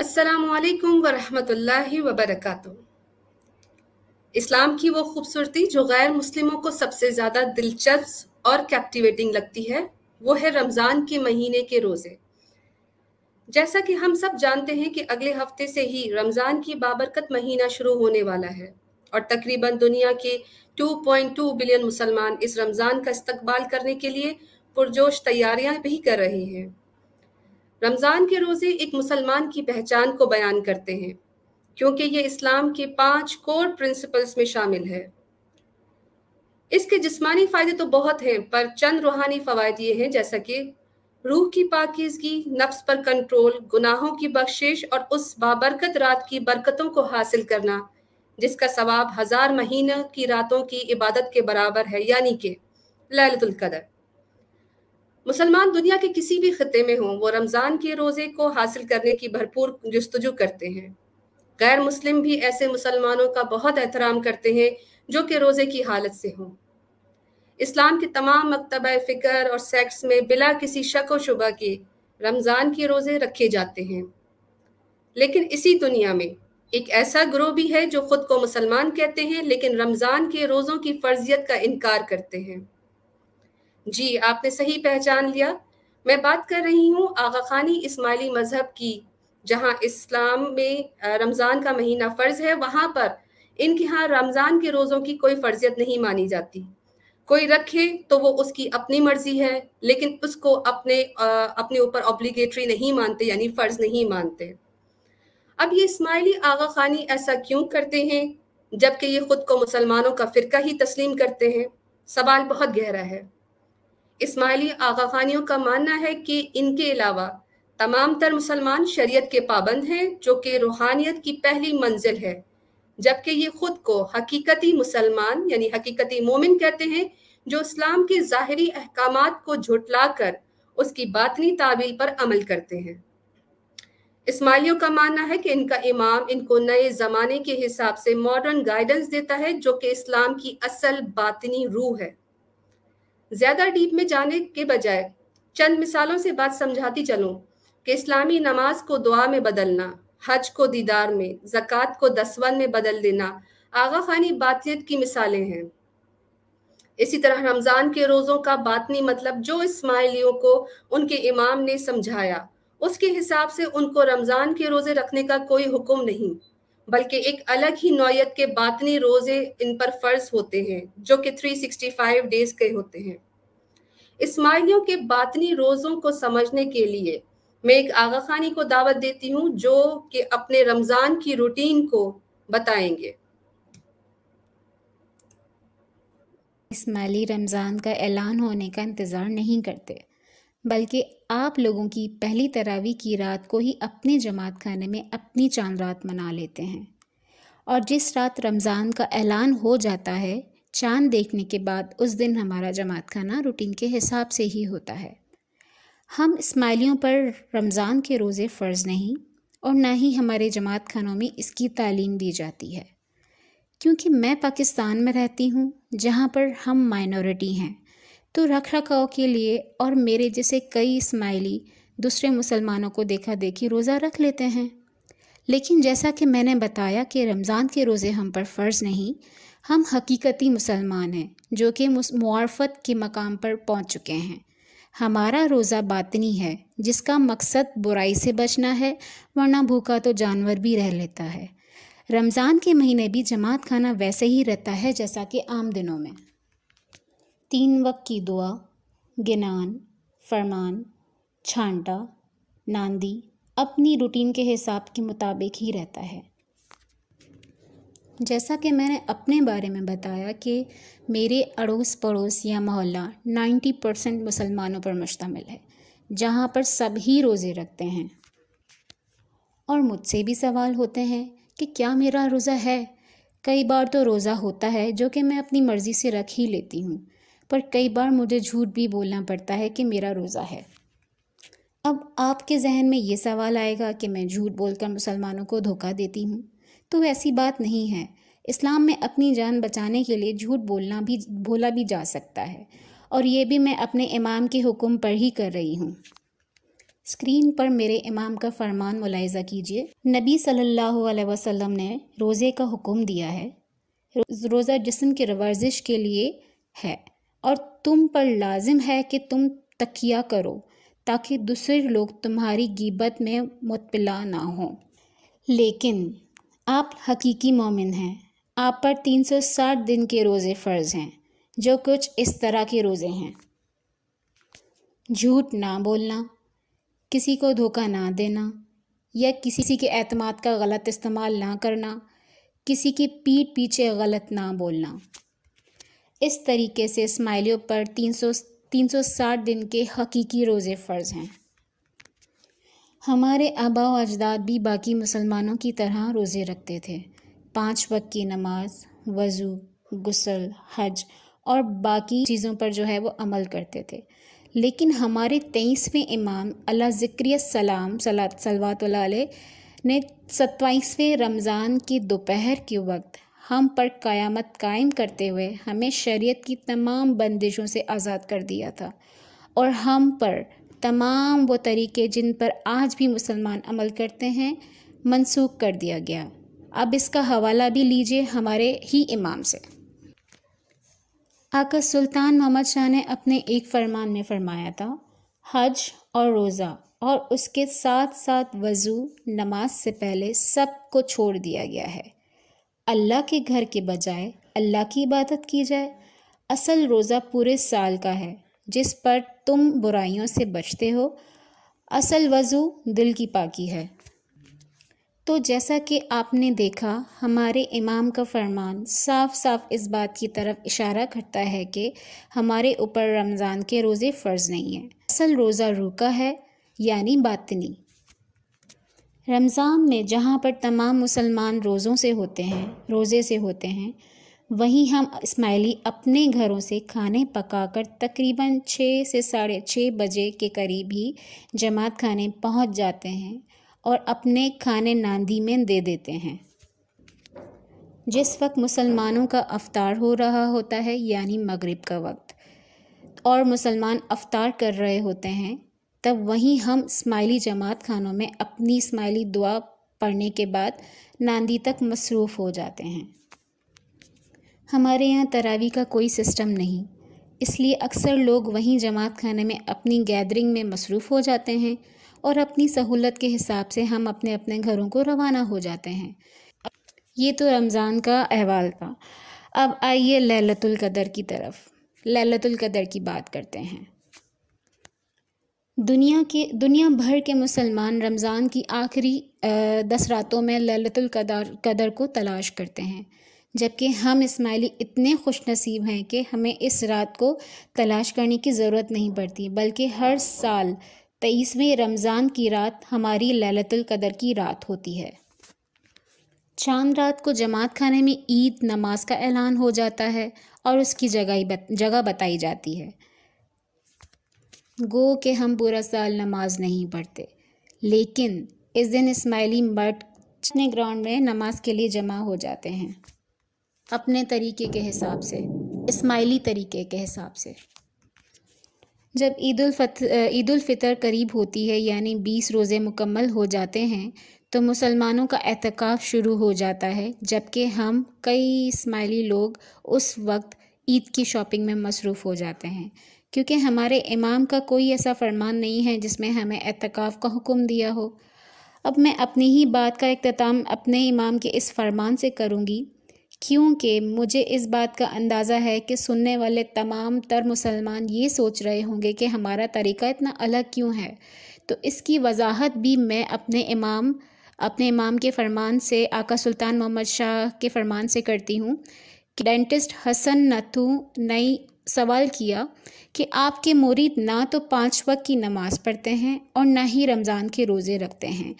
असलकम वरहमतुल्लि वबरक इस्लाम की वो खूबसूरती जो गैर मुस्लिमों को सबसे ज़्यादा दिलचस्प और कैप्टिवेटिंग लगती है वो है रमज़ान के महीने के रोज़े जैसा कि हम सब जानते हैं कि अगले हफ्ते से ही रमज़ान की बाबरकत महीना शुरू होने वाला है और तकरीबन दुनिया के 2.2 बिलियन मुसलमान इस रमज़ान का इस्तकबाल करने के लिए पुरजोश तैयारियां भी कर रहे हैं रमज़ान के रोज़े एक मुसलमान की पहचान को बयान करते हैं क्योंकि ये इस्लाम के पांच कोर प्रिंसिपल्स में शामिल है इसके जिस्मानी फ़ायदे तो बहुत हैं पर चंद रूहानी फ़वाद ये हैं जैसा कि रूह की पाकिजगी नफ्स पर कंट्रोल गुनाहों की बख्शिश और उस बाबरकत रात की बरकतों को हासिल करना जिसका सवाब हज़ार महीने की रातों की इबादत के बराबर है यानी कि ललतुल्कदर मुसलमान दुनिया के किसी भी खत्े में हों वो रमज़ान के रोज़े को हासिल करने की भरपूर जस्तजु करते हैं गैर मुस्लिम भी ऐसे मुसलमानों का बहुत एहतराम करते हैं जो कि रोज़े की हालत से हों इस्लाम के तमाम मकतब फ़िक्र और सेक्स में बिला किसी शक व शुबा के रमज़ान के रोज़े रखे जाते हैं लेकिन इसी दुनिया में एक ऐसा ग्रोह भी है जो खुद को मुसलमान कहते हैं लेकिन रमज़ान के रोज़ों की फर्जियत का इनकार करते हैं जी आपने सही पहचान लिया मैं बात कर रही हूँ आगा खानी इस्माइली मजहब की जहाँ इस्लाम में रमज़ान का महीना फ़र्ज है वहाँ पर इनके यहाँ रमज़ान के रोज़ों की कोई फ़र्जियत नहीं मानी जाती कोई रखे तो वो उसकी अपनी मर्जी है लेकिन उसको अपने आ, अपने ऊपर ऑब्लिगेटरी नहीं मानते यानी फ़र्ज नहीं मानते अब ये इस्माइली आगा खानी ऐसा क्यों करते हैं जबकि ये ख़ुद को मुसलमानों का फ़िरका ही तस्लीम करते हैं सवाल बहुत गहरा है इस्माइली आगा का मानना है कि इनके अलावा तमाम तर मुसलमान शरीयत के पाबंद हैं जो कि रूहानियत की पहली मंजिल है जबकि ये खुद को हकीकती मुसलमान यानी हकीकती मोमिन कहते हैं जो इस्लाम के ज़ाहरी अहकाम को झुटलाकर उसकी बातनी ताबील पर अमल करते हैं इस्माइलियों का मानना है कि इनका इमाम इनको नए ज़माने के हिसाब से मॉडर्न गाइडेंस देता है जो कि इस्लाम की असल बातनी रूह है ज्यादा डीप में जाने के बजाय चंद मिसालों से बात समझाती चलूं कि इस्लामी नमाज को दुआ में बदलना हज को दीदार में जक़ात को दसवन में बदल देना आगा खानी बातियत की मिसालें हैं इसी तरह रमज़ान के रोज़ों का बातनी मतलब जो इस्माइलियों को उनके इमाम ने समझाया उसके हिसाब से उनको रमज़ान के रोज़े रखने का कोई हुक्म नहीं बल्कि एक अलग ही नौयत के बातनी रोज़े इन पर फ़र्ज होते हैं जो कि 365 डेज के होते हैं इस्माइलियों के बातनी रोज़ों को समझने के लिए मैं एक आगा खानी को दावत देती हूँ जो कि अपने रमज़ान की रूटीन को बताएंगे इस्माइली रमज़ान का ऐलान होने का इंतज़ार नहीं करते बल्कि आप लोगों की पहली तरावी की रात को ही अपने जमात खाने में अपनी चांद रात मना लेते हैं और जिस रात रमज़ान का ऐलान हो जाता है चांद देखने के बाद उस दिन हमारा जमात खाना रूटीन के हिसाब से ही होता है हम इस्माइलियों पर रमज़ान के रोज़े फ़र्ज़ नहीं और ना ही हमारे जमात खानों में इसकी तालीम दी जाती है क्योंकि मैं पाकिस्तान में रहती हूँ जहाँ पर हम माइनॉरिटी हैं तो रख रखाव के लिए और मेरे जैसे कई स्माइली दूसरे मुसलमानों को देखा देखी रोज़ा रख लेते हैं लेकिन जैसा कि मैंने बताया कि रमज़ान के रोज़े हम पर फ़र्ज़ नहीं हम हकीकती मुसलमान हैं जो कि मुआरफत के मकाम पर पहुंच चुके हैं हमारा रोज़ा बातनी है जिसका मकसद बुराई से बचना है वरना भूखा तो जानवर भी रह लेता है रमज़ान के महीने भी जमात खाना वैसे ही रहता है जैसा कि आम दिनों में तीन वक्त की दुआ गिनान फरमान छांटा नांदी अपनी रूटीन के हिसाब के मुताबिक ही रहता है जैसा कि मैंने अपने बारे में बताया कि मेरे अड़ोस पड़ोस या मोहल्ला 90 परसेंट मुसलमानों पर मुश्तमिल है जहाँ पर सभी रोज़े रखते हैं और मुझसे भी सवाल होते हैं कि क्या मेरा रोज़ा है कई बार तो रोज़ा होता है जो कि मैं अपनी मर्ज़ी से रख ही लेती हूँ पर कई बार मुझे झूठ भी बोलना पड़ता है कि मेरा रोज़ा है अब आपके जहन में ये सवाल आएगा कि मैं झूठ बोलकर मुसलमानों को धोखा देती हूँ तो ऐसी बात नहीं है इस्लाम में अपनी जान बचाने के लिए झूठ बोलना भी बोला भी जा सकता है और ये भी मैं अपने इमाम के हुक्म पर ही कर रही हूँ स्क्रीन पर मेरे इमाम का फरमान मुलायजा कीजिए नबी सल्लल्लाहु अलैहि वसल्लम ने रोज़े का हुक्म दिया है रोज़ा जिस्म की रवर्जिश के लिए है और तुम पर लाजिम है कि तुम तकिया करो ताकि दूसरे लोग तुम्हारी गिबत में मुतला ना हों लेकिन आप हकीकी मोमिन हैं आप पर 360 दिन के रोज़े फ़र्ज़ हैं जो कुछ इस तरह के रोज़े हैं झूठ ना बोलना किसी को धोखा ना देना या किसी के अतमाद का गलत इस्तेमाल ना करना किसी की पीठ पीछे गलत ना बोलना इस तरीके से इसमाइलियों पर तीन सौ तीन सौ साठ दिन के हकीकी रोज़े फ़र्ज़ हैं हमारे आबा अजदाद भी बाकी मुसलमानों की तरह रोज़े रखते थे पाँच वक्त की नमाज वज़ू गसल हज और बाकी चीज़ों पर जो है वो अमल करते थे लेकिन हमारे तेईसवें इमाम अल्लाह ज़िक्रिय सलाम सलात सलवात ने सत्ताईसवें रमज़ान की दोपहर के वक्त हम पर क़यामत कायम करते हुए हमें शरीयत की तमाम बंदिशों से आज़ाद कर दिया था और हम पर तमाम वो तरीके जिन पर आज भी मुसलमान अमल करते हैं मनसूख कर दिया गया अब इसका हवाला भी लीजिए हमारे ही इमाम से आका सुल्तान मोहम्मद शाह ने अपने एक फरमान में फरमाया था हज और रोज़ा और उसके साथ साथ वज़ू नमाज से पहले सब को छोड़ दिया गया है अल्लाह के घर के बजाय अल्लाह की इबादत की जाए असल रोज़ा पूरे साल का है जिस पर तुम बुराइयों से बचते हो असल वज़ू दिल की पाकी है तो जैसा कि आपने देखा हमारे इमाम का फरमान साफ साफ इस बात की तरफ इशारा करता है कि हमारे ऊपर रमज़ान के रोज़े फ़र्ज़ नहीं हैं असल रोज़ा रूका है यानी बातनी रमज़ान में जहाँ पर तमाम मुसलमान रोज़ों से होते हैं रोज़े से होते हैं वहीं हम इस्माइली अपने घरों से खाने पकाकर तकरीबन छः से साढ़े छः बजे के करीब ही जमात खाने पहुँच जाते हैं और अपने खाने नांदी में दे देते हैं जिस वक्त मुसलमानों का अवतार हो रहा होता है यानी मगरिब का वक्त और मुसलमान अवतार कर रहे होते हैं तब वहीं हम स्माइली जमात खानों में अपनी स्माइली दुआ पढ़ने के बाद नांदी तक मसरूफ़ हो जाते हैं हमारे यहाँ तरावी का कोई सिस्टम नहीं इसलिए अक्सर लोग वहीं जमात खाने में अपनी गैदरिंग में मसरूफ़ हो जाते हैं और अपनी सहूलत के हिसाब से हम अपने अपने घरों को रवाना हो जाते हैं ये तो रमज़ान का अहवाल था अब आइए ललतुल कदर की तरफ ललतुल कदर की बात करते हैं दुनिया के दुनिया भर के मुसलमान रमज़ान की आखिरी दस रातों में ललतुल कदर कदर को तलाश करते हैं जबकि हम इसमाइली इतने खुश नसीब हैं कि हमें इस रात को तलाश करने की ज़रूरत नहीं पड़ती बल्कि हर साल तेईसवें रमज़ान की रात हमारी ललतुल कदर की रात होती है चांद रात को जमात खाने में ईद नमाज का ऐलान हो जाता है और उसकी जगह बत, जगह बताई जाती है गो के हम पूरा साल नमाज नहीं पढ़ते लेकिन इस दिन इस्माइली मर्द अपने ग्राउंड में नमाज के लिए जमा हो जाते हैं अपने तरीके के हिसाब से इस्माइली तरीके के हिसाब से जब ईद फितर करीब होती है यानी बीस रोज़े मुकम्मल हो जाते हैं तो मुसलमानों का एहतिकाफ शुरू हो जाता है जबकि हम कई इस्माइली लोग उस वक्त ईद की शॉपिंग में मसरूफ़ हो जाते हैं क्योंकि हमारे इमाम का कोई ऐसा फरमान नहीं है जिसमें हमें एतकाफ़ का हुक्म दिया हो अब मैं अपनी ही बात का अख्ताम अपने इमाम के इस फरमान से करूँगी क्योंकि मुझे इस बात का अंदाज़ा है कि सुनने वाले तमाम तर मुसलमान ये सोच रहे होंगे कि हमारा तरीका इतना अलग क्यों है तो इसकी वजाहत भी मैं अपने इमाम अपने इमाम के फरमान से आका सुल्तान मोहम्मद शाह के फरमान से करती हूँ डेंटिस्ट हसन नथू नई सवाल किया कि आपके मुरीद ना तो पाँच वक्त की नमाज़ पढ़ते हैं और ना ही रमज़ान के रोज़े रखते हैं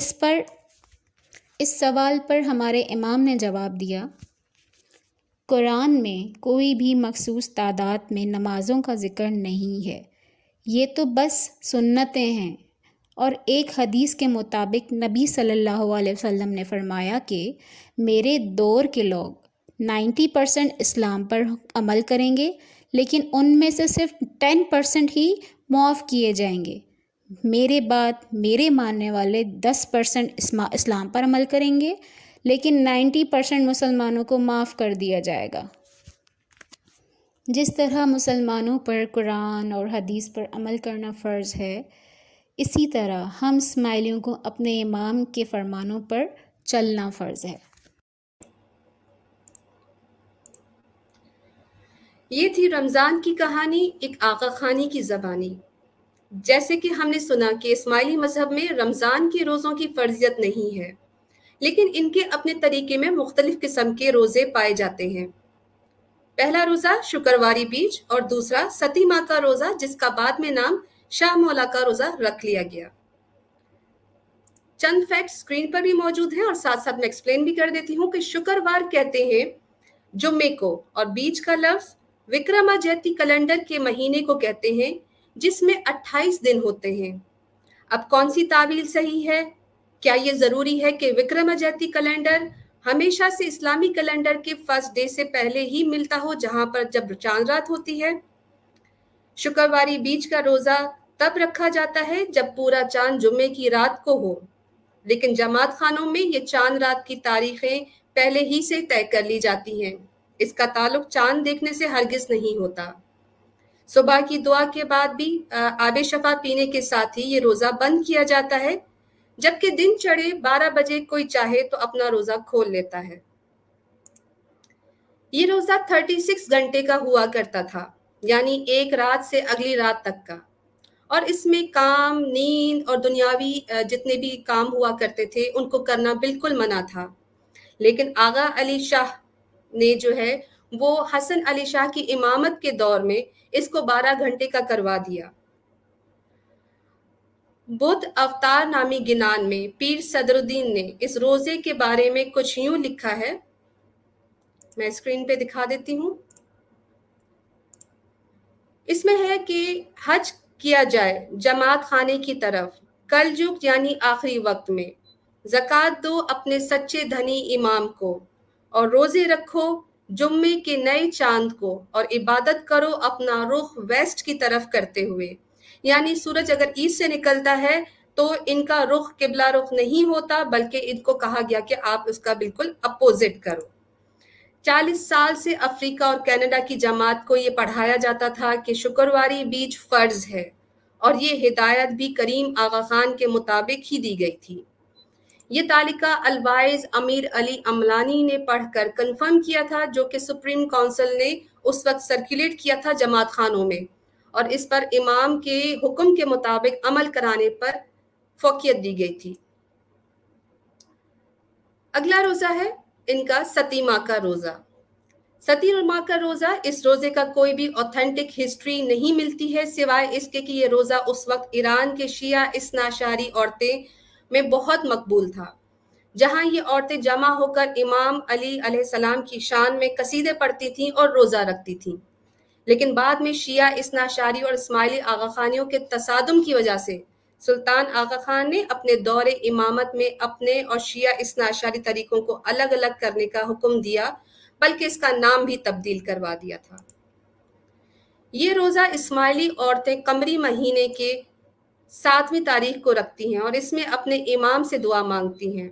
इस पर इस सवाल पर हमारे इमाम ने जवाब दिया कुरान में कोई भी मखसूस तादाद में नमाज़ों का ज़िक्र नहीं है ये तो बस सुन्नतें हैं और एक हदीस के मुताबिक नबी सल्लल्लाहु अलैहि वसल्लम ने फरमाया कि मेरे दौर के लोग 90 परसेंट इस्लाम पर अमल करेंगे लेकिन उनमें से सिर्फ टेन परसेंट ही मुआफ़ किए जाएंगे मेरे बाद मेरे मानने वाले दस परसेंट इस्लाम पर अमल करेंगे लेकिन नाइन्टी परसेंट मुसलमानों को माफ़ कर दिया जाएगा जिस तरह मुसलमानों पर कुरान और हदीस पर अमल करना फ़र्ज़ है इसी तरह हम स्माइलियों को अपने इमाम के फरमानों पर चलना फ़र्ज़ है ये थी रमज़ान की कहानी एक आका खानी की ज़बानी जैसे कि हमने सुना कि इस्माइली मजहब में रमज़ान के रोज़ों की फर्जियत नहीं है लेकिन इनके अपने तरीके में मुख्तलिफ़ किस्म के रोज़े पाए जाते हैं पहला रोज़ा शुक्रवारी बीज और दूसरा सती माँ का रोज़ा जिसका बाद में नाम शाह मौला का रोज़ा रख लिया गया चंद फैक्ट स्क्रीन पर भी मौजूद हैं और साथ साथ मैं एक्सप्लेन भी कर देती हूँ कि शुक्रवार कहते हैं जुम्मे को और बीज का लफ्ज़ विक्रमाजयती कैलेंडर के महीने को कहते हैं जिसमें 28 दिन होते हैं अब कौन सी तावील सही है क्या ये जरूरी है कि विक्रमाजयती कैलेंडर हमेशा से इस्लामी कैलेंडर के फर्स्ट डे से पहले ही मिलता हो जहां पर जब चांद रात होती है शुक्रवार बीच का रोजा तब रखा जाता है जब पूरा चांद जुम्मे की रात को हो लेकिन जमात खानों में ये चांद रात की तारीखें पहले ही से तय कर ली जाती हैं इसका ताल्लुक चांद देखने से हरगिज नहीं होता सुबह की दुआ के बाद भी आब शफा पीने के साथ ही ये रोज़ा बंद किया जाता है जबकि दिन चढ़े 12 बजे कोई चाहे तो अपना रोज़ा खोल लेता है ये रोज़ा 36 घंटे का हुआ करता था यानी एक रात से अगली रात तक का और इसमें काम नींद और दुनियावी जितने भी काम हुआ करते थे उनको करना बिल्कुल मना था लेकिन आगा अली शाह ने जो है वो हसन अली शाह की इमामत के दौर में इसको 12 घंटे का करवा दिया बुद्ध अवतार नामी गिनान में पीर सदरुद्दीन ने इस रोजे के बारे में कुछ यूं लिखा है मैं स्क्रीन पे दिखा देती हूँ इसमें है कि हज किया जाए जमात खाने की तरफ कल युग यानी आखिरी वक्त में जक़ात दो अपने सच्चे धनी इमाम को और रोजे रखो जुम्मे के नए चांद को और इबादत करो अपना रुख वेस्ट की तरफ करते हुए यानी सूरज अगर ईस्ट से निकलता है तो इनका रुख किबला रुख नहीं होता बल्कि इनको कहा गया कि आप उसका बिल्कुल अपोजिट करो चालीस साल से अफ्रीका और कनाडा की जमात को ये पढ़ाया जाता था कि शुक्रवारी बीज फर्ज है और ये हिदायत भी करीम आगा खान के मुताबिक ही दी गई थी ये तालिका अलवाइज अमीर अली अमलानी ने पढ़कर कंफर्म किया था जो कि सुप्रीम काउंसिल ने उस वक्त सर्कुलेट किया था जमात खानों में और इस पर इमाम के हुक्म के मुताबिक अमल कराने पर फोकियत दी गई थी अगला रोज़ा है इनका सती माँ का रोज़ा सती माँ का रोज़ा इस रोज़े का कोई भी ऑथेंटिक हिस्ट्री नहीं मिलती है सिवाय इसके कि ये रोज़ा उस वक्त ईरान के शिया इसनाशारी औरतें में बहुत मकबूल था जहां ये औरतें जमा होकर इमाम अली सलाम की शान में कसीदे पढ़ती थीं और रोज़ा रखती थीं लेकिन बाद में शिया नाशारी और इस्माइली आगा खानियों के तसादम की वजह से सुल्तान आगा खान ने अपने दौरे इमामत में अपने और शिया नाशारी तरीकों को अलग अलग करने का हुक्म दिया बल्कि इसका नाम भी तब्दील करवा दिया था ये रोज़ा इस्माइली औरतें कमरी महीने के सातवीं तारीख को रखती हैं और इसमें अपने इमाम से दुआ मांगती हैं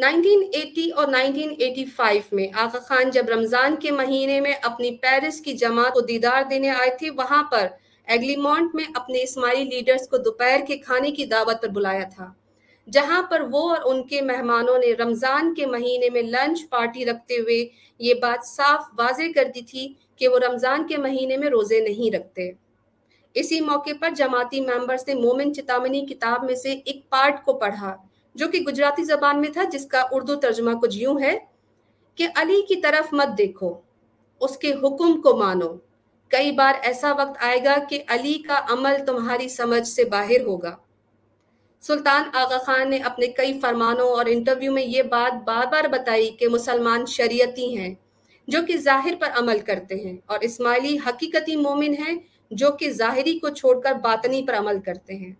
1980 और 1985 में आका खान जब रमज़ान के महीने में अपनी पेरिस की जमात को दीदार देने आए थे वहां पर एग्लीमोंट में अपने इस्माइली लीडर्स को दोपहर के खाने की दावत पर बुलाया था जहां पर वो और उनके मेहमानों ने रमज़ान के महीने में लंच पार्टी रखते हुए ये बात साफ वाजे कर दी थी कि वो रमज़ान के महीने में रोज़े नहीं रखते इसी मौके पर जमाती मेंबर्स ने मोमिन चितामनी किताब में से एक पार्ट को पढ़ा जो कि गुजराती जबान में था जिसका उर्दू तर्जमा कुछ यूं है कि अली की तरफ मत देखो उसके हुक्म को मानो कई बार ऐसा वक्त आएगा कि अली का अमल तुम्हारी समझ से बाहर होगा सुल्तान आगा खान ने अपने कई फरमानों और इंटरव्यू में ये बात बार बार बताई कि मुसलमान शरीयती हैं जो कि जाहिर पर अमल करते हैं और इस्माइली हकीकती मोमिन हैं जो कि ज़ाहरी को छोड़कर बातनी पर अमल करते हैं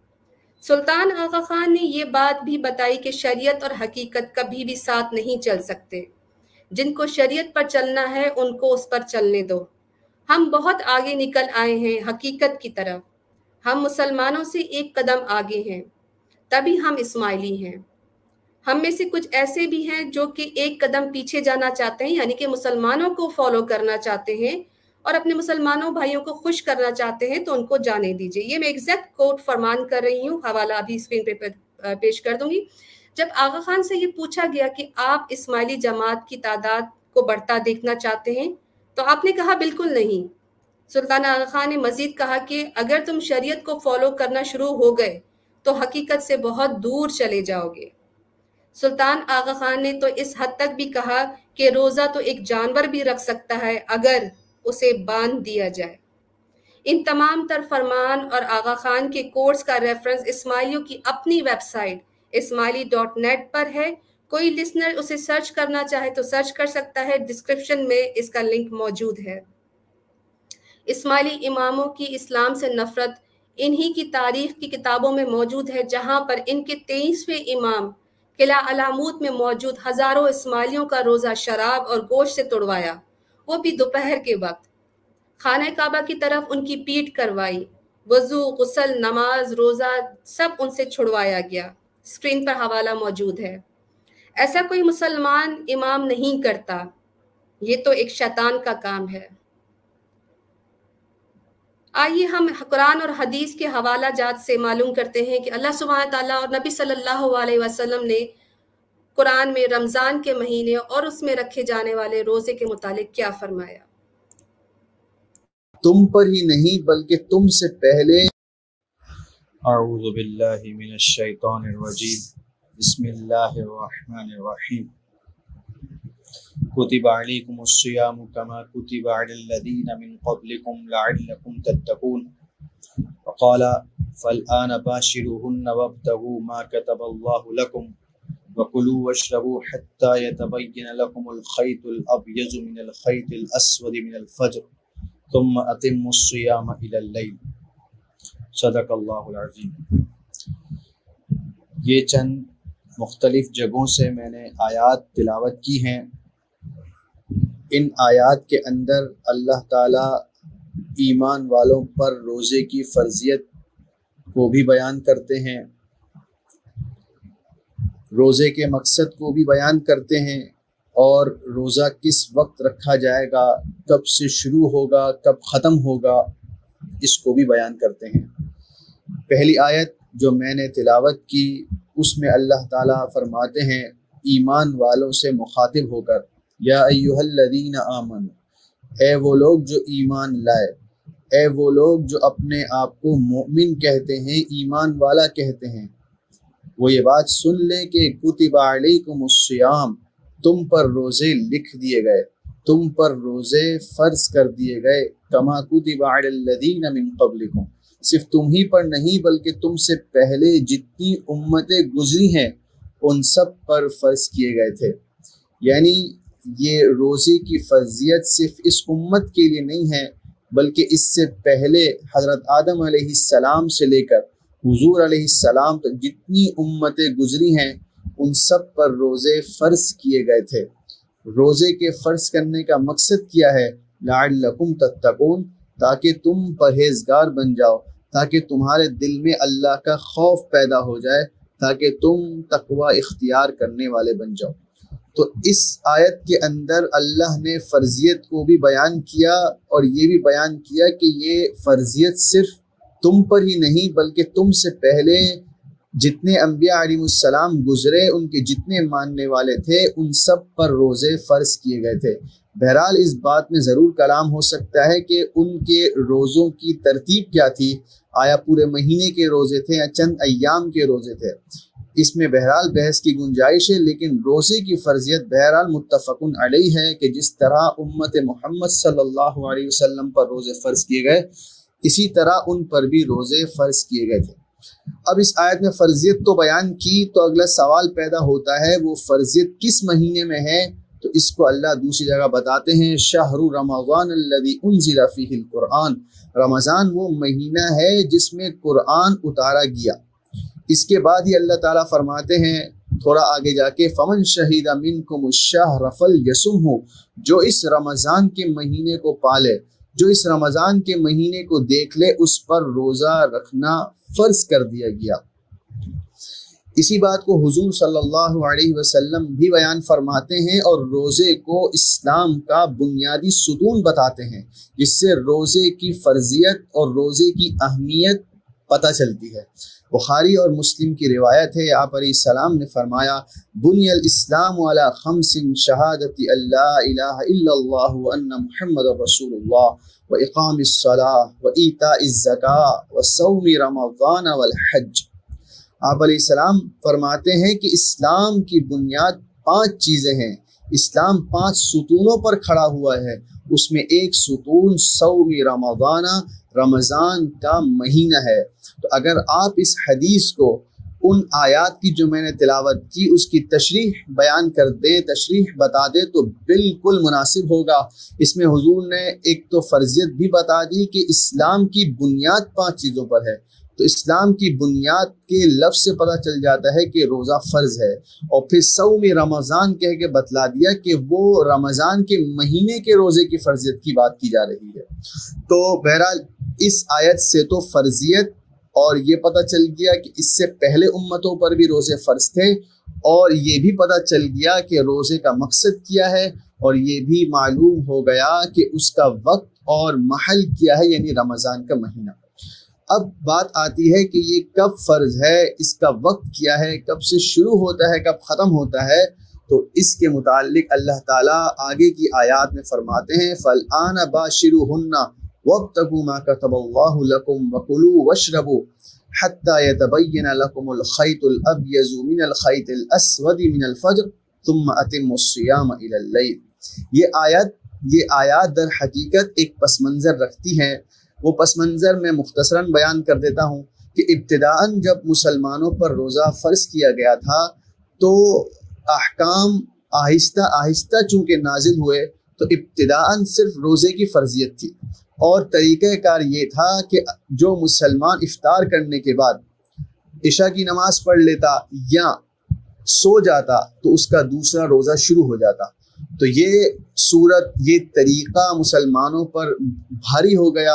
सुल्तान आगा खान ने यह बात भी बताई कि शरीयत और हकीकत कभी भी साथ नहीं चल सकते जिनको शरीयत पर चलना है उनको उस पर चलने दो हम बहुत आगे निकल आए हैं हकीकत की तरफ हम मुसलमानों से एक कदम आगे हैं तभी हम इस्माइली हैं हम में से कुछ ऐसे भी हैं जो कि एक कदम पीछे जाना चाहते हैं यानी कि मुसलमानों को फॉलो करना चाहते हैं और अपने मुसलमानों भाइयों को खुश करना चाहते हैं तो उनको जाने दीजिए ये मैं एग्जैक्ट कोट फरमान कर रही हूँ हवाला अभी स्क्रीन पे, पे पेश कर दूंगी जब आगा खान से ये पूछा गया कि आप इस्माइली जमात की तादाद को बढ़ता देखना चाहते हैं तो आपने कहा बिल्कुल नहीं सुल्तान आगा खान ने मजीद कहा कि अगर तुम शरीयत को फॉलो करना शुरू हो गए तो हकीकत से बहुत दूर चले जाओगे सुल्तान आगा खान ने तो इस हद तक भी कहा कि रोज़ा तो एक जानवर भी रख सकता है अगर उसे बांध दिया जाए इन तमाम तर फरमान और आगा खान के कोर्स का रेफरेंस इस्माइलियों की अपनी वेबसाइट इस्माइली डॉट नेट पर है कोई लिसनर उसे सर्च करना चाहे तो सर्च कर सकता है डिस्क्रिप्शन में इसका लिंक मौजूद है इस्माइली इमामों की इस्लाम से नफरत इन्हीं की तारीख की किताबों में मौजूद है जहां पर इनके तेईसवें इमाम किला अलामूत में मौजूद हज़ारों इस्माइलियों का रोज़ा शराब और गोश्त से तोड़वाया वो भी दोपहर के वक्त खान काबा की तरफ उनकी पीठ करवाई वजू गसल नमाज रोज़ा सब उनसे छुड़वाया गया स्क्रीन पर हवाला मौजूद है ऐसा कोई मुसलमान इमाम नहीं करता ये तो एक शैतान का काम है आइए हम कुरान और हदीस के हवाला जात से मालूम करते हैं कि अल्लाह सुबह ताला और नबी सल्लल्लाहु अलैहि वसल्लम ने कुरान में रमज़ान के महीने और उसमें रखे जाने वाले रोज़े के मुतालिक क्या फरमाया तुम पर ही नहीं बल्कि तुमसे पहले बिस्मिल्लाहिर्रहमानिर्रहीम كتب عليكم الصيام كما كتب على الذين من قبلكم لعلكم تتقون وقال فالآن باشروهن وابتغوا ما كتب الله لكم वकुलू वशरबू हत्याबैन लकुमख़ैतुलअबयज़ मिनल ख़ैतिल अस्वद मिनल फज्र तुम अतिमुस्सियाम इलल्लैल सदक अल्लाहुल ये चंद मुख्तलिफ़ जगहों से मैंने आयात तिलावत की हैं इन आयात के अंदर अल्लाह ताला ईमान वालों पर रोज़े की फ़र्जियत को भी बयान करते हैं रोज़े के मकसद को भी बयान करते हैं और रोज़ा किस वक्त रखा जाएगा कब से शुरू होगा कब ख़त्म होगा इसको भी बयान करते हैं पहली आयत जो मैंने तिलावत की उसमें अल्लाह ताला फरमाते हैं ईमान वालों से मुखातिब होकर या अयुहल्लदीन आमन ए वो लोग जो ईमान लाए ए वो लोग जो अपने आप को मोमिन कहते हैं ईमान वाला कहते हैं वो ये बात सुन ले कि कुतिबाम तुम पर रोज़े लिख दिए गए तुम पर रोज़े फ़र्ज कर दिए गए कमा कुतिबादीन मिन कबलिकुम सिर्फ तुम ही पर नहीं बल्कि तुमसे पहले जितनी उम्मतें गुजरी हैं उन सब पर फ़र्ज किए गए थे यानी ये रोज़े की फर्जियत सिर्फ इस उम्मत के लिए नहीं है बल्कि इससे पहले हज़रत आदम सलाम से लेकर हुजूर सलाम तक जितनी उम्मतें गुजरी हैं उन सब पर रोज़े फ़र्ज किए गए थे रोज़े के फ़र्ज करने का मकसद किया है लाकुम तत्तकून ताकि तुम परहेजगार बन जाओ ताकि तुम्हारे दिल में अल्लाह का खौफ पैदा हो जाए ताकि तुम तकवा इख्तियार करने वाले बन जाओ तो इस आयत के अंदर अल्लाह ने फ़र्जियत को भी बयान किया और ये भी बयान किया कि ये फ़र्जियत सिर्फ़ तुम पर ही नहीं बल्कि तुमसे पहले जितने अम्बिया सलाम गुजरे उनके जितने मानने वाले थे उन सब पर रोज़े फ़र्ज किए गए थे बहरहाल इस बात में ज़रूर कलाम हो सकता है कि उनके रोज़ों की तरतीब क्या थी आया पूरे महीने के रोज़े थे या चंद अयाम के रोज़े थे इसमें बहरहाल बहस की गुंजाइश है लेकिन रोज़े की फ़र्जियत बहरहाल मुतफ़न अलई है कि जिस तरह उम्मत मोहम्मद सल्लल्लाहु अलैहि वसल्लम पर रोज़े फ़र्ज किए गए इसी तरह उन पर भी रोज़े फ़र्ज किए गए थे अब इस आयत में फ़र्जियत तो बयान की तो अगला सवाल पैदा होता है वो फ़र्जियत किस महीने में है तो इसको अल्लाह दूसरी जगह बताते हैं शाहर रमज़ान कुरान रमज़ान वो महीना है जिसमें कुरान उतारा गया इसके बाद ही अल्लाह ताला फरमाते हैं थोड़ा आगे जाके फमन शहीद अमिन को मुशाह रफल यसुम हो जो इस रमज़ान के महीने को पाले जो इस रमज़ान के महीने को देख ले उस पर रोज़ा रखना फ़र्ज कर दिया गया इसी बात को हुजूर सल्लल्लाहु अलैहि वसल्लम भी बयान फरमाते हैं और रोज़े को इस्लाम का बुनियादी सुतून बताते हैं जिससे रोज़े की फर्जियत और रोज़े की अहमियत पता चलती है बुखारी और मुस्लिम की रिवायत है आप सलाम ने फरमाया बुनियल इस्लाम वाला खमसिन शहादत अल्लाह महमद व इकाम व ईता व हज आप सलाम फरमाते हैं कि इस्लाम की बुनियाद पांच चीज़ें हैं इस्लाम पांच सुतूनों पर खड़ा हुआ है उसमें एक सुतून सौम रमाना रमज़ान का महीना है तो अगर आप इस हदीस को उन आयात की जो मैंने तिलावत की उसकी तशरीह बयान कर दे तशरीह बता दे तो बिल्कुल मुनासिब होगा इसमें हुजूर ने एक तो फर्जियत भी बता दी कि इस्लाम की बुनियाद पांच चीज़ों पर है तो इस्लाम की बुनियाद के लफ्ज से पता चल जाता है कि रोज़ा फ़र्ज है और फिर सऊ में रमज़ान कह के बतला दिया कि वो रमज़ान के महीने के रोज़े की फ़र्जियत की बात की जा रही है तो बहरहाल इस आयत से तो फर्जियत और ये पता चल गया कि इससे पहले उम्मतों पर भी रोज़े फ़र्ज थे और ये भी पता चल गया कि रोज़े का मकसद क्या है और ये भी मालूम हो गया कि उसका वक्त और महल क्या है यानी रमज़ान का महीना अब बात आती है कि ये कब फ़र्ज है इसका वक्त क्या है कब से शुरू होता है कब ख़त्म होता है तो इसके मुतालिक अल्लाह ताला आगे की आयत में फरमाते हैं बा शुरू हन्ना ما كتب الله لكم وكلوا واشربوا حتى يتبين لكم الخيط الابيض من الخيط الاسود من الفجر ثم اتموا الصيام الى الليل ये आयत ये आयत दर हकीकत एक पस मंज़र रखती हैं वो पस मंज़र मैं मुख्तसरा बयान कर देता हूँ कि इब्तदान जब मुसलमानों पर रोज़ा फ़र्ज किया गया था तो अहकाम आहिस्ता आहिस्ता चूँकि नाजिल हुए तो इब्तदान सिर्फ रोज़े की फ़र्जियत थी और तरीक़ार ये था कि जो मुसलमान इफ्तार करने के बाद इशा की नमाज़ पढ़ लेता या सो जाता तो उसका दूसरा रोज़ा शुरू हो जाता तो ये सूरत ये तरीक़ा मुसलमानों पर भारी हो गया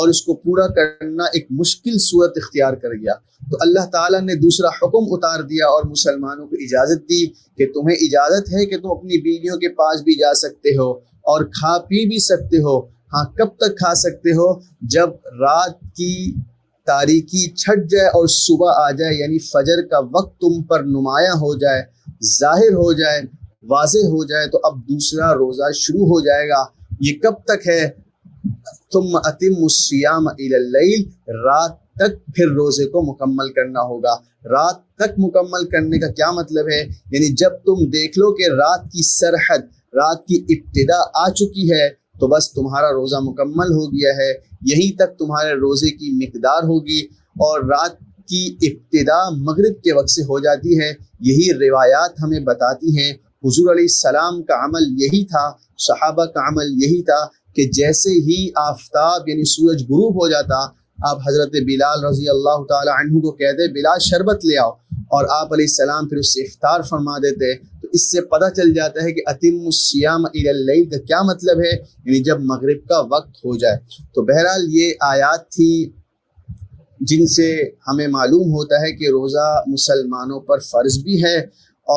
और उसको पूरा करना एक मुश्किल सूरत इख्तियार कर गया तो अल्लाह ताला ने दूसरा हुक्म उतार दिया और मुसलमानों को इजाज़त दी कि तुम्हें इजाज़त है कि तुम अपनी बीवियों के पास भी जा सकते हो और खा पी भी सकते हो हाँ कब तक खा सकते हो जब रात की तारीकी छट जाए और सुबह आ जाए यानी फजर का वक्त तुम पर नुमाया हो जाए जाहिर हो जाए वाज हो जाए तो अब दूसरा रोज़ा शुरू हो जाएगा ये कब तक है तुम अतिम सियाम रात तक फिर रोज़े को मुकम्मल करना होगा रात तक मुकम्मल करने का क्या मतलब है यानी जब तुम देख लो कि रात की सरहद रात की इब्तदा आ चुकी है तो बस तुम्हारा रोज़ा मुकम्मल हो गया है यहीं तक तुम्हारे रोज़े की मकदार होगी और रात की इब्तदा मगरब के वक्त से हो जाती है यही रिवायात हमें बताती हैं हजूर सलाम का अमल यही था सहाबा का अमल यही था कि जैसे ही आफ्ताब यानी सूरज गुरूब हो जाता आप हज़रत बिलाल रजी अल्लाह तहु को कहते बिलाल शरबत ले आओ और आप सलाम फिर उससे इफ्तार फरमा देते इससे पता चल जाता है कि अतिम सियाम का क्या मतलब है यानी जब मगरिब का वक्त हो जाए तो बहरहाल ये आयात थी जिनसे हमें मालूम होता है कि रोज़ा मुसलमानों पर फ़र्ज भी है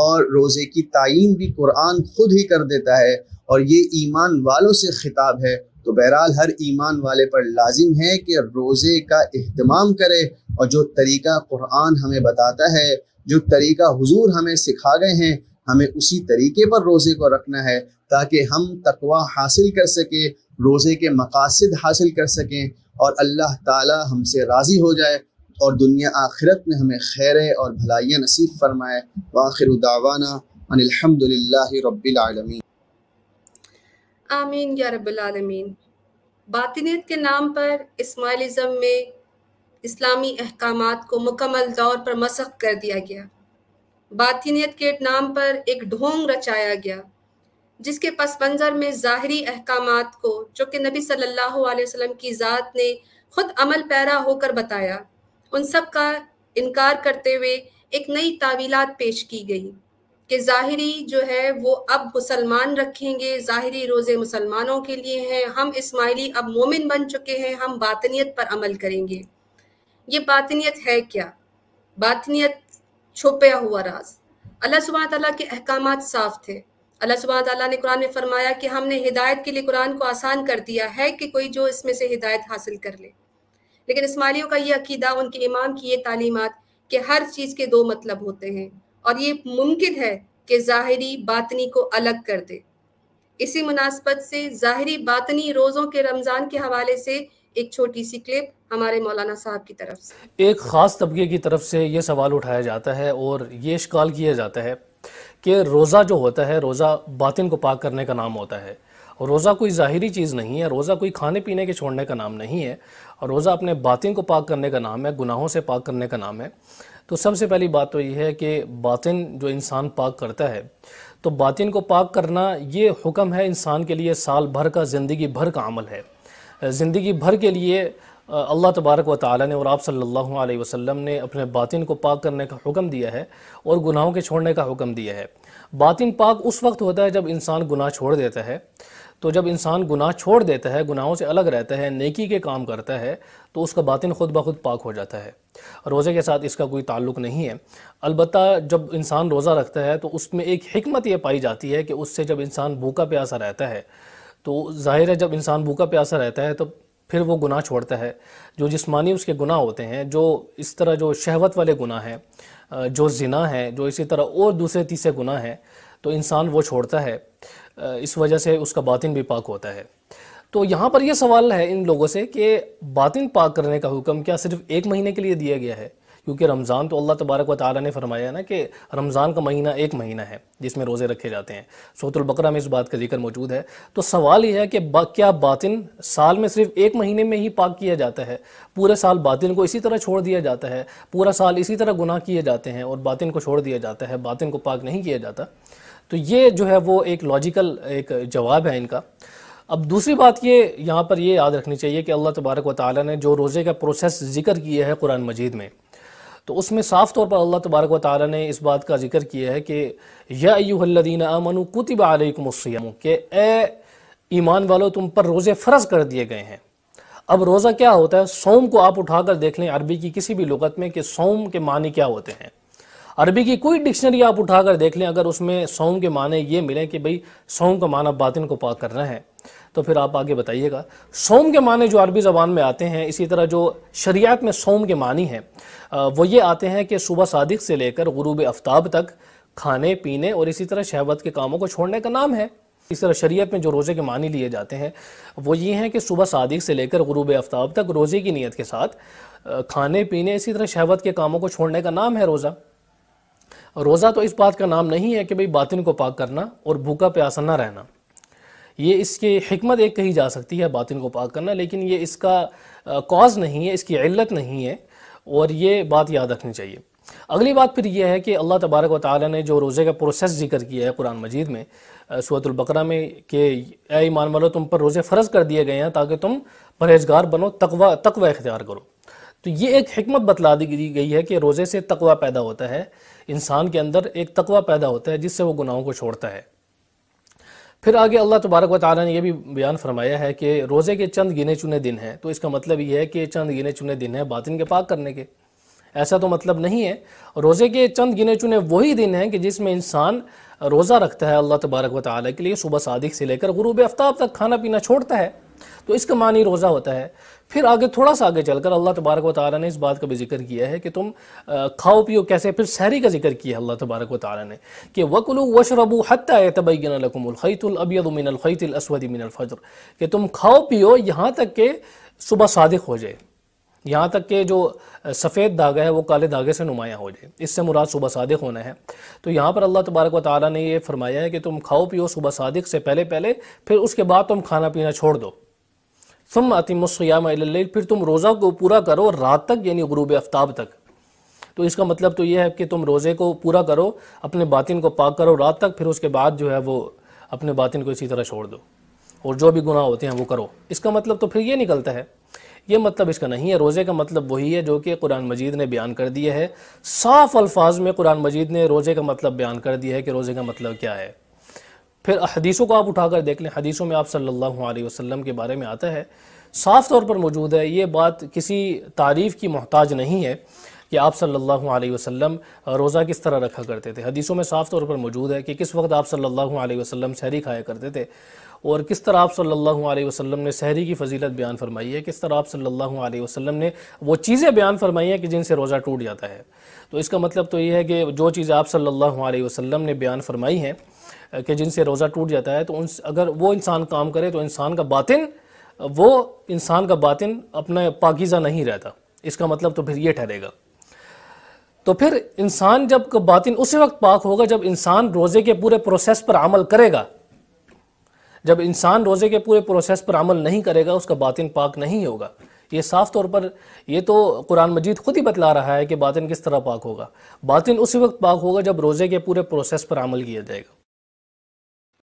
और रोज़े की तयन भी कुरान खुद ही कर देता है और ये ईमान वालों से ख़िताब है तो बहरहाल हर ईमान वाले पर लाजिम है कि रोज़े का अहतमाम करे और जो तरीका कुरान हमें बताता है जो तरीका हुजूर हमें सिखा गए हैं हमें उसी तरीके पर रोज़े को रखना है ताकि हम तकवा हासिल कर सकें रोज़े के मकासद हासिल कर सकें और अल्लाह ताला हमसे राज़ी हो जाए और दुनिया आखिरत में हमें खैर और भलाइयाँ नसीब फरमाए वाखिर दावाना अनिलहमदिल्ला रबालमीन आमीन या रबालमीन बातिनियत के नाम पर इस्माइलिज्म में इस्लामी अहकाम को मुकम्मल तौर पर मसख कर दिया गया बाथिनियत के नाम पर एक ढोंग रचाया गया जिसके पस मंज़र में ज़ाहरी अहकाम को जो कि नबी सल्लल्लाहु अलैहि वसल्लम की ज़ात ने खुद अमल पैरा होकर बताया उन सब का इनकार करते हुए एक नई तावीलात पेश की गई कि ज़ाहरी जो है वो अब मुसलमान रखेंगे ज़ाहरी रोज़े मुसलमानों के लिए हैं हम इस्माइली अब मोमिन बन चुके हैं हम बातनीत पर अमल करेंगे ये बातनीत है क्या बातनीत छुपया हुआ राज अल्लाह सुबह तला के अहकाम साफ थे अल्लाह सुबह तला ने कुरान में फरमाया कि हमने हिदायत के लिए कुरान को आसान कर दिया है कि कोई जो इसमें से हिदायत हासिल कर ले लेकिन इसमाइलियों का ये अकीदा उनके इमाम की ये तालीमत कि हर चीज़ के दो मतलब होते हैं और ये मुमकिन है कि ज़ाहरी बातनी को अलग कर दे इसी मुनासबत से ज़ाहरी बातनी रोज़ों के रमज़ान के हवाले से एक छोटी सी क्लिप हमारे मौलाना साहब की तरफ से एक ख़ास तबके की तरफ से ये सवाल उठाया जाता है और ये शिकाल किया जाता है कि रोज़ा जो होता है रोज़ा बातिन को पाक करने का नाम होता है और रोज़ा कोई ज़ाहरी चीज़ नहीं है रोज़ा कोई खाने पीने के छोड़ने का नाम नहीं है और रोज़ा अपने बातिन को पाक करने का नाम है गुनाहों से पाक करने का नाम है तो सबसे पहली बात तो ये है कि बातिन जो इंसान पाक करता है तो बातिन को पाक करना ये हुक्म है इंसान के लिए साल भर का ज़िंदगी भर का अमल है ज़िंदगी भर के लिए अल्लाह तबारक व ताली ने और आप सल्लल्लाहु अलैहि वसल्लम ने अपने बातिन को पाक करने का हुक्म दिया है और गुनाहों के छोड़ने का हुक्म दिया है बातिन पाक उस वक्त होता है जब इंसान गुनाह छोड़ देता है तो जब इंसान गुनाह छोड़ देता है गुनाहों से अलग रहता है नेकी के काम करता है तो उसका बातिन खुद ब खुद पाक हो जाता है रोज़े के साथ इसका कोई ताल्लुक नहीं है अलबत् जब इंसान रोज़ा रखता है तो उसमें एक हमत यह पाई जाती है कि उससे जब इंसान भूखा प्यासा रहता है तो ज़ाहिर है जब इंसान भूखा प्यासा रहता है तो फिर वो गुनाह छोड़ता है जो जिस्मानी उसके गुनाह होते हैं जो इस तरह जो शहवत वाले गुनाह हैं जो जिना है जो इसी तरह और दूसरे तीसरे गुनाह हैं तो इंसान वो छोड़ता है इस वजह से उसका बातिन भी पाक होता है तो यहाँ पर यह सवाल है इन लोगों से कि बातिन पाक करने का हुक्म क्या सिर्फ एक महीने के लिए दिया गया है क्योंकि रमज़ान तो अल्लाह तबारक व ताली ने फरमाया ना कि रमज़ान का महीना एक महीना है जिसमें रोज़े रखे जाते हैं सोतुलबकरा में इस बात का जिक्र मौजूद है तो सवाल यह है कि बा, क्या बातिन साल में सिर्फ एक महीने में ही पाक किया जाता है पूरे साल बातिन को इसी तरह छोड़ दिया जाता है पूरा साल इसी तरह गुनाह किए जाते हैं और बातिन को छोड़ दिया जाता है बातिन को पाक नहीं किया जाता तो ये जो है वो एक लॉजिकल एक जवाब है इनका अब दूसरी बात ये यहाँ पर ये याद रखनी चाहिए कि अल्लाह तबारक व ताली ने जो रोज़े का प्रोसेस जिक्र किया है कुरान मजीद में तो उसमें साफ तौर पर अल्लाह तबारक व ताली ने इस बात का जिक्र किया है कि यादीन अमनु कुतब आलकुमसम के ए ईमान वालों तुम पर रोज़े फ़र्ज कर दिए गए हैं अब रोज़ा क्या होता है सोम को आप उठाकर देख लें अरबी की किसी भी लगत में कि सोम के मानी क्या होते हैं अरबी की कोई डिक्शनरी आप उठाकर देख लें अगर उसमें सोम के माने ये मिलें कि भाई सोम का माना बातिन को पाक करना है तो फिर आप आगे बताइएगा सोम के माने जो अरबी ज़बान में आते हैं इसी तरह जो शरियात में सोम के मानी हैं वो ये आते हैं कि सुबह सादिक से लेकर गुरूब आफ्ताब तक खाने पीने और इसी तरह शहवत के कामों को छोड़ने का नाम है इस तरह शरीयत में जो रोज़े के मानी लिए जाते हैं वो ये हैं कि सुबह सादिक से लेकर गुरूब आफ्ताब तक रोज़े की नीयत के साथ खाने पीने इसी तरह शहवत के कामों को छोड़ने का नाम है रोज़ा रोज़ा तो इस बात का नाम नहीं है कि भाई बातिन को पाक करना और भूखा प्यासा ना रहना ये इसकी हमत एक कही जा सकती है बातिन को पाक करना लेकिन ये इसका कॉज नहीं है इसकी इल्लत नहीं है और ये बात याद रखनी चाहिए अगली बात फिर यह है कि अल्लाह तबारक व ताली ने जो रोज़े का प्रोसेस जिक्र किया है कुरान मजीद में सूरतुल्बकरा में कि ए ईमान वालो तुम पर रोज़े फ़र्ज कर दिए गए हैं ताकि तुम परहेजगार बनो तकवा तकवा इख्तियार करो तो ये एक हमत बतला दी गई है कि रोज़े से तकवा पैदा होता है इंसान के अंदर एक तकवा पैदा होता है जिससे वो गुनाहों को छोड़ता है फिर आगे अल्लाह तबारक व ताली ने यह भी बयान फरमाया है कि रोज़े के चंद गिने चुने दिन हैं तो इसका मतलब ये है कि चंद गिने चुने दिन हैं बातिन के पाक करने के ऐसा तो मतलब नहीं है रोज़े के चंद गिने चुने वही दिन हैं कि जिसमें इंसान रोज़ा रखता है अल्लाह तबारक व के लिए सुबह सादिक से लेकर गुरूब आफ्ताब तक खाना पीना छोड़ता है तो इसका मानी रोज़ा होता है फिर आगे थोड़ा सा आगे चलकर अल्लाह तबारक व तारा ने इस बात का भी जिक्र किया है कि तुम खाओ पियो कैसे फिर सहरी का जिक्र किया है अल्लाह तबारक व ताली ने कि वकुलू वशरबू हत्या तबैनखैतुलअबियमिनखैतलअसवदमिनफ़जर कि तुम खाओ पियो यहाँ तक के सुबह सादिक हो जाए यहाँ तक के जो सफ़ेद धागा है वो काले धागे से नुमाया हो जाए इससे मुराद सुबह सादिक होना है तो यहाँ पर अल्लाह तबारक व तारा ने ये फरमाया है कि तुम खाओ पियो सुबह सादिक से पहले पहले फिर उसके बाद तुम खाना पीना छोड़ दो फ़म अतिमसयाम फिर तुम रोज़ा को पूरा करो रात तक यानी गरूब आफ्ताब तक तो इसका मतलब तो यह है कि तुम रोज़े को पूरा करो अपने बातिन को पाक करो रात तक फिर उसके बाद जो है वो अपने बातिन को इसी तरह छोड़ दो और जो भी गुनाह होते हैं वो करो इसका मतलब तो फिर ये निकलता है ये मतलब इसका नहीं है रोज़े का मतलब वही है जो कि कुरान मजीद ने बयान कर दिया है साफ अल्फाज में कुरान मजीद ने रोज़े का मतलब बयान कर दिया है कि रोज़े का मतलब क्या है फिर हदीसों को आप उठाकर देख लें हदीसों में आप सल्लल्लाहु अलैहि वसल्लम के बारे में आता है साफ तौर पर मौजूद है ये बात किसी तारीफ़ की मोहताज नहीं है कि आप सल्लल्लाहु अलैहि वसल्लम रोज़ा किस तरह रखा करते थे हदीसों में साफ तौर पर मौजूद है कि किस वक्त आप सल्लल्लाहु अलैहि वसल्लम सहरी खाया करते थे और किस तरह आप सल्लल्लाहु अलैहि वसल्लम ने सहरी की फजीलत बयान फरमाई है किस तरह आप सल्लल्लाहु अलैहि वसल्लम ने वो चीज़ें बयान फरमाई हैं कि जिनसे रोज़ा टूट जाता है तो इसका मतलब तो ये है कि जो चीज़ें आप सल्लल्लाहु अलैहि वसल्लम ने बयान फरमाई हैं कि जिनसे रोज़ा टूट जाता है तो उन अगर वो इंसान काम करे तो इंसान का बातिन वो इंसान का बातिन अपना पाकिज़ा नहीं रहता इसका मतलब तो फिर ये ठहरेगा तो फिर इंसान जब बातिन उसी वक्त पाक होगा जब इंसान रोज़े के पूरे प्रोसेस पर अमल करेगा जब इंसान रोज़े के पूरे प्रोसेस पर अमल नहीं करेगा उसका बातिन पाक नहीं होगा ये साफ तौर पर ये तो कुरान मजीद खुद ही बतला रहा है कि बातिन किस तरह पाक होगा बातिन उसी वक्त पाक होगा जब रोज़े के पूरे प्रोसेस पर अमल किया जाएगा